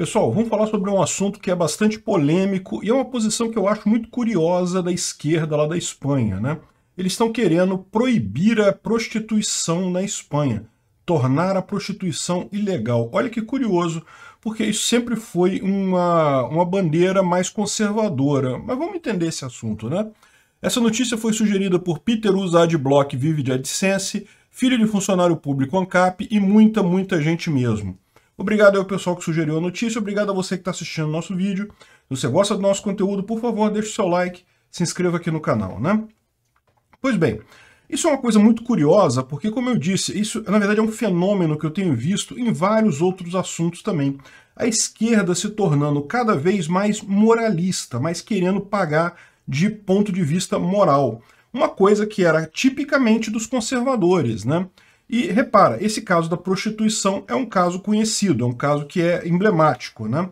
Pessoal, vamos falar sobre um assunto que é bastante polêmico e é uma posição que eu acho muito curiosa da esquerda lá da Espanha, né? Eles estão querendo proibir a prostituição na Espanha, tornar a prostituição ilegal. Olha que curioso, porque isso sempre foi uma, uma bandeira mais conservadora. Mas vamos entender esse assunto, né? Essa notícia foi sugerida por Peter usa Adblock, vive de AdSense, filho de funcionário público ANCAP e muita, muita gente mesmo. Obrigado ao pessoal que sugeriu a notícia, obrigado a você que está assistindo o nosso vídeo. Se você gosta do nosso conteúdo, por favor, deixe o seu like, se inscreva aqui no canal, né? Pois bem, isso é uma coisa muito curiosa, porque, como eu disse, isso na verdade é um fenômeno que eu tenho visto em vários outros assuntos também. A esquerda se tornando cada vez mais moralista, mas querendo pagar de ponto de vista moral. Uma coisa que era tipicamente dos conservadores, né? E repara, esse caso da prostituição é um caso conhecido, é um caso que é emblemático, né?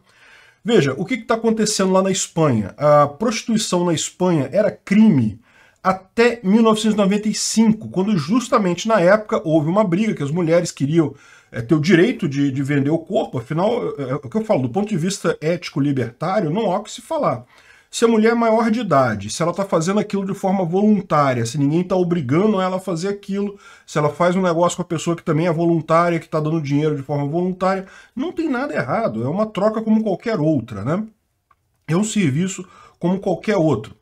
Veja, o que está acontecendo lá na Espanha? A prostituição na Espanha era crime até 1995, quando justamente na época houve uma briga que as mulheres queriam é, ter o direito de, de vender o corpo. Afinal, é, é, o que eu falo, do ponto de vista ético-libertário, não há o que se falar se a mulher é maior de idade, se ela está fazendo aquilo de forma voluntária, se ninguém está obrigando ela a fazer aquilo, se ela faz um negócio com a pessoa que também é voluntária, que está dando dinheiro de forma voluntária, não tem nada errado, é uma troca como qualquer outra, né? É um serviço como qualquer outro.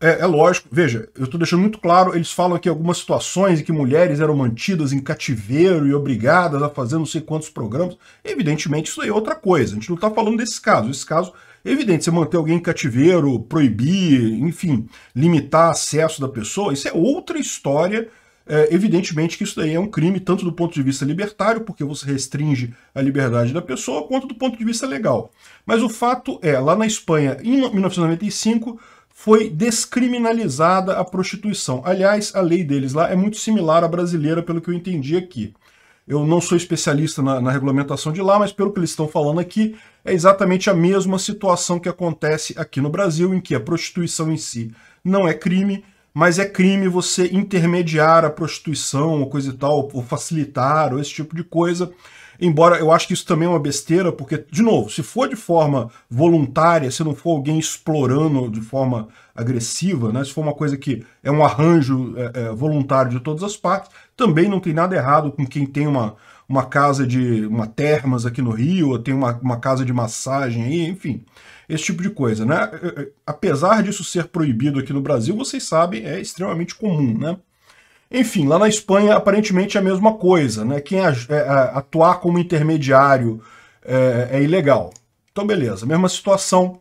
É, é, lógico, veja, eu estou deixando muito claro, eles falam aqui algumas situações em que mulheres eram mantidas em cativeiro e obrigadas a fazer não sei quantos programas. Evidentemente, isso aí é outra coisa. A gente não está falando desses casos. Esse caso é evidente, você manter alguém em cativeiro, proibir, enfim, limitar acesso da pessoa, isso é outra história. É, evidentemente que isso daí é um crime, tanto do ponto de vista libertário, porque você restringe a liberdade da pessoa, quanto do ponto de vista legal. Mas o fato é, lá na Espanha, em 1995, foi descriminalizada a prostituição. Aliás, a lei deles lá é muito similar à brasileira, pelo que eu entendi aqui. Eu não sou especialista na, na, regulamentação de lá, mas pelo que eles estão falando aqui, é exatamente a mesma situação que acontece aqui no Brasil, em que a prostituição em si não é crime, mas é crime você intermediar a prostituição, ou coisa e tal, ou facilitar, ou esse tipo de coisa. Embora eu acho que isso também é uma besteira, porque, de novo, se for de forma voluntária, se não for alguém explorando de forma agressiva, né, se for uma coisa que é um arranjo é, é, voluntário de todas as partes, também não tem nada errado com quem tem uma, uma casa de uma termas aqui no Rio, ou tem uma, uma casa de massagem aí, enfim, esse tipo de coisa, né? É, é, apesar disso ser proibido aqui no Brasil, vocês sabem, é extremamente comum, né? Enfim, lá na Espanha, aparentemente é a mesma coisa, né? Quem é, atuar como intermediário é, é ilegal. Então, beleza, mesma situação,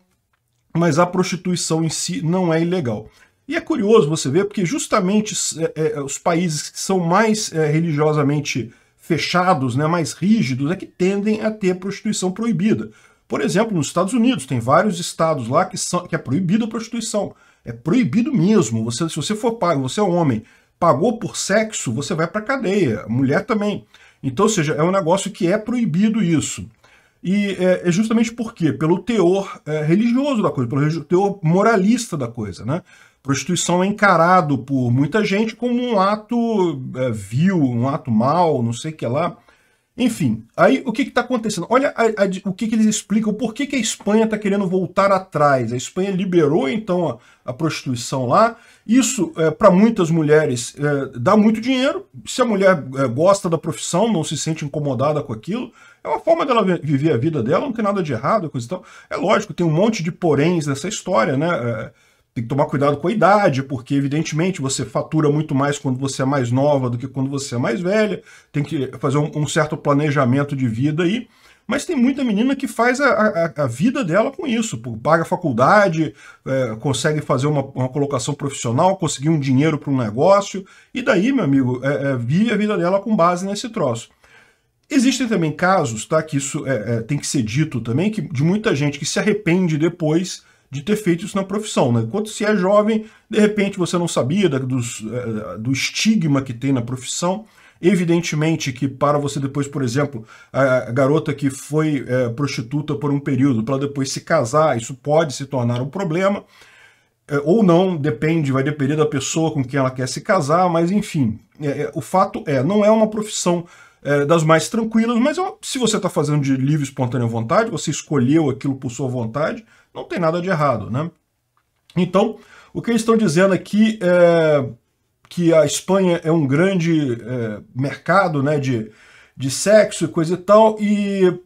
mas a prostituição em si não é ilegal. E é curioso você ver, porque justamente é, é, os países que são mais religiosamente fechados, né, mais rígidos, é que tendem a ter prostituição proibida. Por exemplo, nos Estados Unidos, tem vários estados lá que, são, que é proibido a prostituição. É proibido mesmo. Você, se você for pago, você é homem, pagou por sexo, você vai para cadeia. Mulher também. Então, ou seja, é um negócio que é proibido isso. E é, é justamente por quê? Pelo teor é, religioso da coisa, pelo teor moralista da coisa, né? Prostituição é encarado por muita gente como um ato é, vil, um ato mal, não sei o que lá. Enfim, aí o que está acontecendo? Olha a, a, o que, que, eles explicam, por que, que a Espanha está querendo voltar atrás. A Espanha liberou então a, a prostituição lá. Isso, é, para muitas mulheres, é, dá muito dinheiro. Se a mulher é, gosta da profissão, não se sente incomodada com aquilo, é uma forma dela viver a vida dela, não tem nada de errado, coisa e tal. É lógico, tem um monte de poréns nessa história, né? É, tem que tomar cuidado com a idade, porque evidentemente você fatura muito mais quando você é mais nova do que quando você é mais velha, tem que fazer um, um certo planejamento de vida aí. Mas tem muita menina que faz a, a, a vida dela com isso, paga faculdade, é, consegue fazer uma, uma, colocação profissional, conseguir um dinheiro para um negócio, e daí, meu amigo, é, é, vive a vida dela com base nesse troço. Existem também casos, tá, que isso é, é, tem que ser dito também, que de muita gente que se arrepende depois de ter feito isso na profissão. Né? Enquanto se é jovem, de repente você não sabia eh, do estigma que tem na profissão. Evidentemente que para você depois, por exemplo, a garota que foi eh, prostituta por um período, para depois se casar, isso pode se tornar um problema. Eh, ou não, depende, vai depender da pessoa com quem ela quer se casar, mas enfim, o fato é, não é uma profissão é, das mais tranquilas, mas eu, se você está fazendo de livre espontânea vontade, você escolheu aquilo por sua vontade, não tem nada de errado, né? Então, o que eles estão dizendo aqui é que a Espanha é um grande é, mercado né, de, de sexo e coisa e tal, e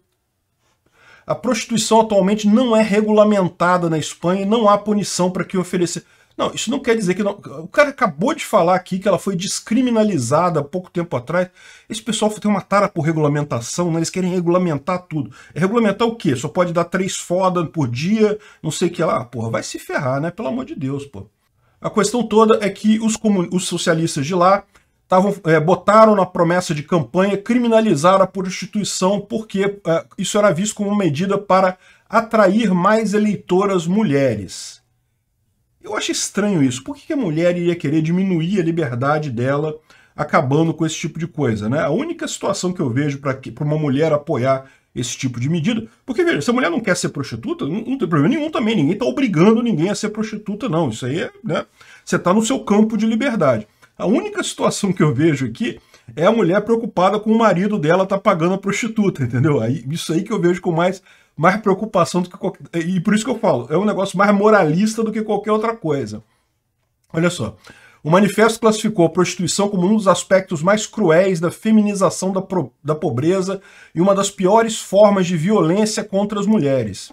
a prostituição atualmente não é regulamentada na Espanha e não há punição para quem oferecer. Não, isso não quer dizer que não. O cara acabou de falar aqui que ela foi descriminalizada há pouco tempo atrás. Esse pessoal tem uma tara por regulamentação, né? eles querem regulamentar tudo. É regulamentar o quê? Só pode dar três fodas por dia, não sei o que lá. porra, vai se ferrar, né? Pelo amor de Deus, pô. A questão toda é que os, comun... os socialistas de lá tavam, é, botaram na promessa de campanha criminalizar a prostituição porque é, isso era visto como medida para atrair mais eleitoras mulheres. Eu acho estranho isso. Por que a mulher iria querer diminuir a liberdade dela acabando com esse tipo de coisa? Né? A única situação que eu vejo para uma mulher apoiar esse tipo de medida. Porque, veja, se a mulher não quer ser prostituta, não, não tem problema nenhum também. Ninguém está obrigando ninguém a ser prostituta, não. Isso aí é. Né? Você está no seu campo de liberdade. A única situação que eu vejo aqui é a mulher preocupada com o marido dela tá pagando a prostituta, entendeu? Aí, isso aí que eu vejo com mais, mais preocupação do que qualquer... E por isso que eu falo, é um negócio mais moralista do que qualquer outra coisa. Olha só. O manifesto classificou a prostituição como um dos aspectos mais cruéis da feminização da, pro... da pobreza e uma das piores formas de violência contra as mulheres.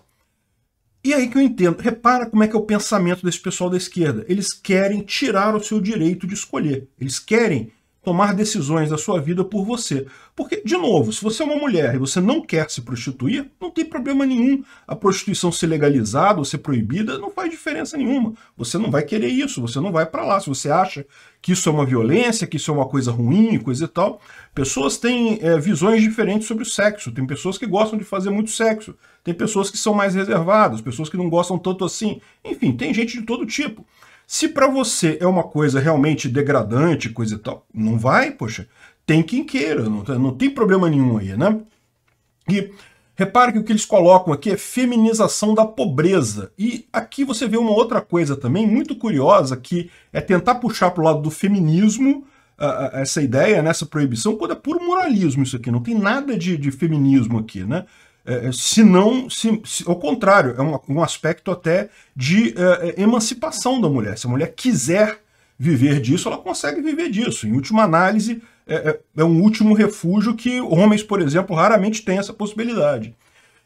E aí que eu entendo. Repara como é que é o pensamento desse pessoal da esquerda. Eles querem tirar o seu direito de escolher. Eles querem tomar decisões da sua vida por você. Porque, de novo, se você é uma mulher e você não quer se prostituir, não tem problema nenhum a prostituição ser legalizada ou ser proibida, não faz diferença nenhuma. Você não vai querer isso, você não vai para lá. Se você acha que isso é uma violência, que isso é uma coisa ruim, coisa e tal, pessoas têm é, visões diferentes sobre o sexo. Tem pessoas que gostam de fazer muito sexo, tem pessoas que são mais reservadas, pessoas que não gostam tanto assim. Enfim, tem gente de todo tipo. Se para você é uma coisa realmente degradante, coisa e tal, não vai, poxa, tem quem queira, não, não tem problema nenhum aí, né? E repare que o que eles colocam aqui é feminização da pobreza. E aqui você vê uma outra coisa também muito curiosa, que é tentar puxar para o lado do feminismo essa ideia, nessa né, proibição, quando é puro moralismo isso aqui, não tem nada de, de feminismo aqui, né? É, é, se não, se, se, ao contrário, é um, um aspecto até de é, emancipação da mulher. Se a mulher quiser viver disso, ela consegue viver disso. Em última análise, é, é um último refúgio que homens, por exemplo, raramente têm essa possibilidade.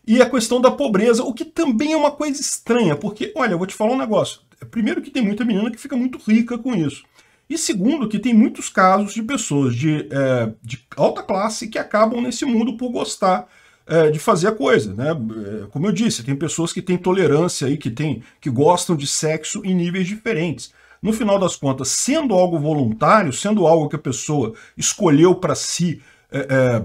E a questão da pobreza, o que também é uma coisa estranha, porque, olha, eu vou te falar um negócio. Primeiro que tem muita menina que fica muito rica com isso. E segundo, que tem muitos casos de pessoas de, é, de, alta classe que acabam nesse mundo por gostar é, de fazer a coisa, né? É, como eu disse, tem pessoas que têm tolerância aí, que, tem, que gostam de sexo em níveis diferentes. No final das contas, sendo algo voluntário, sendo algo que a pessoa escolheu para si é, é,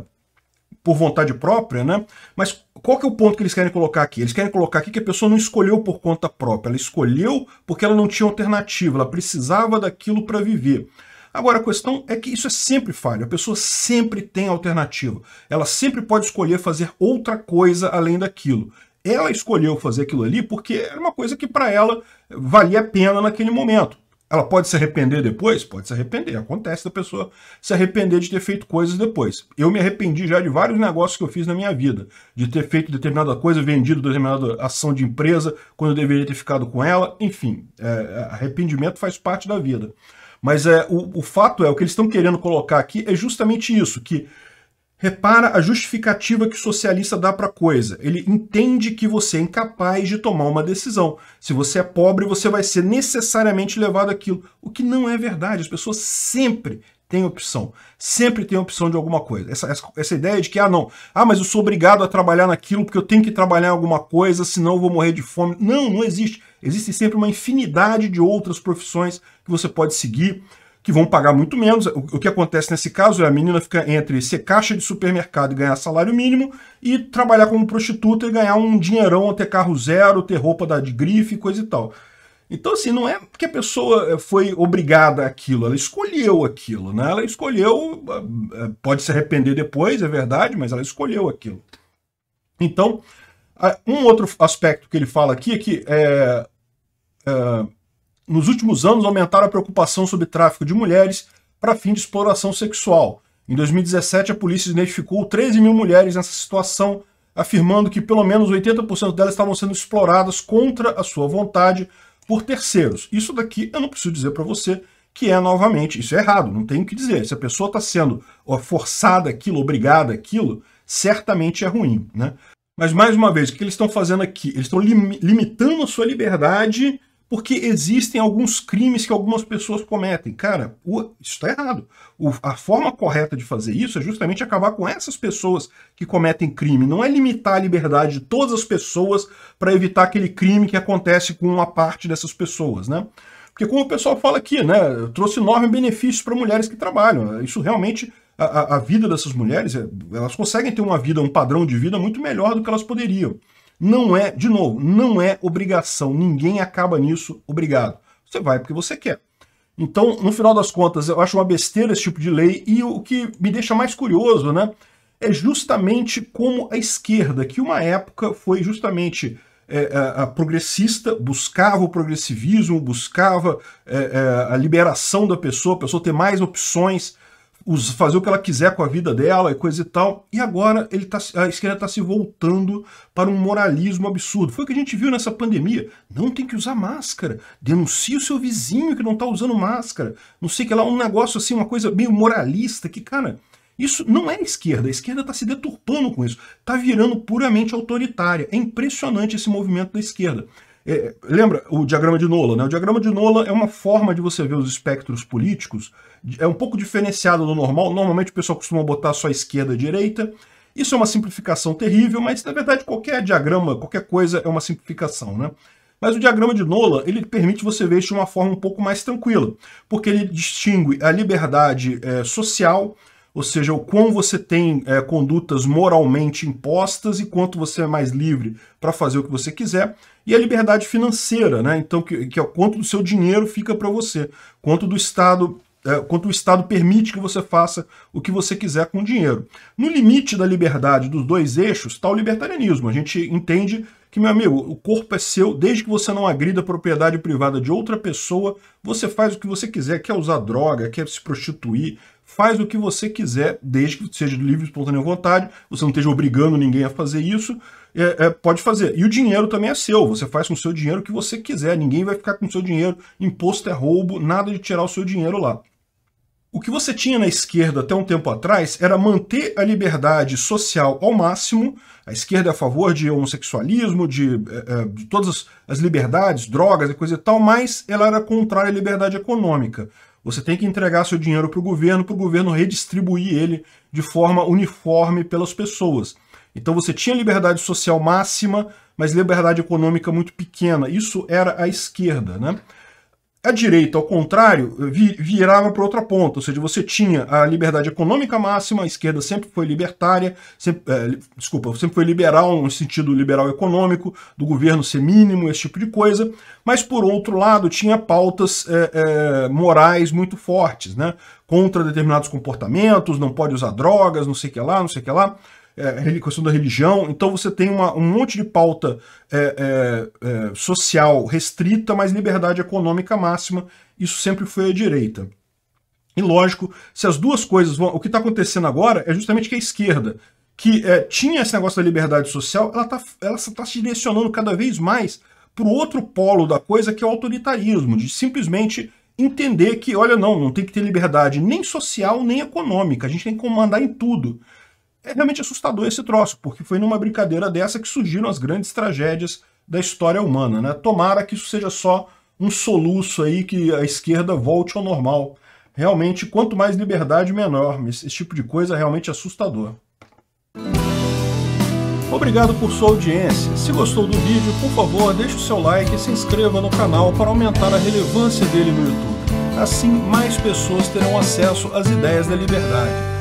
por vontade própria, né? Mas qual que é o ponto que eles querem colocar aqui? Eles querem colocar aqui que a pessoa não escolheu por conta própria, ela escolheu porque ela não tinha alternativa, ela precisava daquilo para viver. Agora, a questão é que isso é sempre falho. A pessoa sempre tem alternativa. Ela sempre pode escolher fazer outra coisa além daquilo. Ela escolheu fazer aquilo ali porque era uma coisa que para ela valia a pena naquele momento. Ela pode se arrepender depois? Pode se arrepender. Acontece da pessoa se arrepender de ter feito coisas depois. Eu me arrependi já de vários negócios que eu fiz na minha vida. De ter feito determinada coisa, vendido determinada ação de empresa, quando eu deveria ter ficado com ela. Enfim, é, arrependimento faz parte da vida. Mas é, o, o fato é, o que eles estão querendo colocar aqui é justamente isso, que Repara a justificativa que o socialista dá para a coisa. Ele entende que você é incapaz de tomar uma decisão. Se você é pobre, você vai ser necessariamente levado àquilo. O que não é verdade. As pessoas sempre têm opção. Sempre têm opção de alguma coisa. Essa, essa, essa ideia de que, ah, não, ah, mas eu sou obrigado a trabalhar naquilo porque eu tenho que trabalhar em alguma coisa, senão eu vou morrer de fome. Não, não existe. Existe sempre uma infinidade de outras profissões que você pode seguir que vão pagar muito menos. O que acontece nesse caso é a menina fica entre ser caixa de supermercado e ganhar salário mínimo e trabalhar como prostituta e ganhar um dinheirão, ter carro zero, ter roupa de grife, coisa e tal. Então, assim, não é porque a pessoa eh, foi obrigada aquilo ela escolheu aquilo, né? Ela escolheu, eh, eh, pode se arrepender depois, é verdade, mas ela escolheu aquilo. Então, ah, um outro aspecto que ele fala aqui é que é, é, nos últimos anos aumentaram a preocupação sobre tráfico de mulheres para fim de exploração sexual. Em 2017, a polícia identificou 13 mil mulheres nessa situação, afirmando que pelo menos 80% delas estavam sendo exploradas contra a sua vontade por terceiros. Isso daqui eu não preciso dizer para você que é novamente, isso é errado, não tem o que dizer. Se a pessoa está sendo forçada aquilo, obrigada aquilo, certamente é ruim. Né? Mas, mais uma vez, o que eles estão fazendo aqui? Eles estão lim limitando a sua liberdade porque existem alguns crimes que algumas pessoas cometem. Cara, isso está errado. O, a forma correta de fazer isso é justamente acabar com essas pessoas que cometem crime. Não é limitar a liberdade de todas as pessoas para evitar aquele crime que acontece com uma parte dessas pessoas, né? Porque como o pessoal fala aqui, né, trouxe enorme benefício para mulheres que trabalham. Isso realmente a, a vida dessas mulheres, é, elas conseguem ter uma vida, um padrão de vida muito melhor do que elas poderiam. Não é, de novo, não é obrigação. Ninguém acaba nisso obrigado. Você vai porque você quer. Então, no final das contas, eu acho uma besteira esse tipo de lei e o que me deixa mais curioso, né, é justamente como a esquerda, que uma época foi justamente é, a, é, a, progressista, buscava o progressivismo, buscava é, é, a liberação da pessoa, a pessoa ter mais opções, fazer o que ela quiser com a vida dela e coisa e tal. E agora ele tá, a esquerda está se voltando para um moralismo absurdo. Foi o que a gente viu nessa pandemia. Não tem que usar máscara. Denuncie o seu vizinho que não está usando máscara. Não sei que lá, um negócio assim, uma coisa meio moralista que, cara, isso não é esquerda. A esquerda está se deturpando com isso. Está virando puramente autoritária. É impressionante esse movimento da esquerda. É, lembra o diagrama de Nola? Né? O diagrama de Nola é uma forma de você ver os espectros políticos, é um pouco diferenciado do normal. Normalmente o pessoal costuma botar só esquerda e direita. Isso é uma simplificação terrível, mas na verdade qualquer diagrama, qualquer coisa é uma simplificação. Né? Mas o diagrama de Nola ele permite você ver isso de uma forma um pouco mais tranquila, porque ele distingue a liberdade é, social ou seja, o quão você tem é, condutas moralmente impostas e quanto você é mais livre para fazer o que você quiser, e a liberdade financeira, né? Então, que, que é o quanto do seu dinheiro fica para você, quanto do Estado. É, quanto o Estado permite que você faça o que você quiser com o dinheiro. No limite da liberdade dos dois eixos está o libertarianismo. A gente entende que, meu amigo, o corpo é seu, desde que você não agrida a propriedade privada de outra pessoa, você faz o que você quiser, quer usar droga, quer se prostituir, faz o que você quiser, desde que seja de livre e espontânea vontade, você não esteja obrigando ninguém a fazer isso, é, é, pode fazer. E o dinheiro também é seu, você faz com o seu dinheiro o que você quiser, ninguém vai ficar com o seu dinheiro, imposto é roubo, nada de tirar o seu dinheiro lá. O que você tinha na esquerda até um tempo atrás era manter a liberdade social ao máximo. A esquerda é a favor de homossexualismo, de, eh, eh, de todas as liberdades, drogas e coisa e tal, mas ela era contrária à liberdade econômica. Você tem que entregar seu dinheiro para o governo, para o governo redistribuir ele de forma uniforme pelas pessoas. Então você tinha liberdade social máxima, mas liberdade econômica muito pequena. Isso era a esquerda, né? A direita, ao contrário, virava para outra ponta, ou seja, você tinha a liberdade econômica máxima, a esquerda sempre foi libertária, sempre, é, desculpa, sempre foi liberal no sentido liberal econômico, do governo ser mínimo, esse tipo de coisa, mas por outro lado tinha pautas é, é, morais muito fortes, né? contra determinados comportamentos, não pode usar drogas, não sei o que lá, não sei o que lá é, é questão da religião. Então você tem uma, um monte de pauta é, é, é social restrita, mas liberdade econômica máxima. Isso sempre foi a direita. E lógico, se as duas coisas vão. O que está acontecendo agora é justamente que a esquerda, que é, tinha esse negócio da liberdade social, ela está ela tá se direcionando cada vez mais para o outro polo da coisa, que é o autoritarismo, de simplesmente entender que, olha, não, não tem que ter liberdade nem social nem econômica, a gente tem que comandar em tudo é realmente assustador esse troço, porque foi numa brincadeira dessa que surgiram as grandes tragédias da história humana. Né? Tomara que isso seja só um soluço aí que a esquerda volte ao normal. Realmente, quanto mais liberdade, menor. Esse, esse tipo de coisa é realmente assustador. Obrigado por sua audiência. Se gostou do vídeo, por favor, deixe o seu like e se inscreva no canal para aumentar a relevância dele no YouTube. Assim, mais pessoas terão acesso às ideias da liberdade.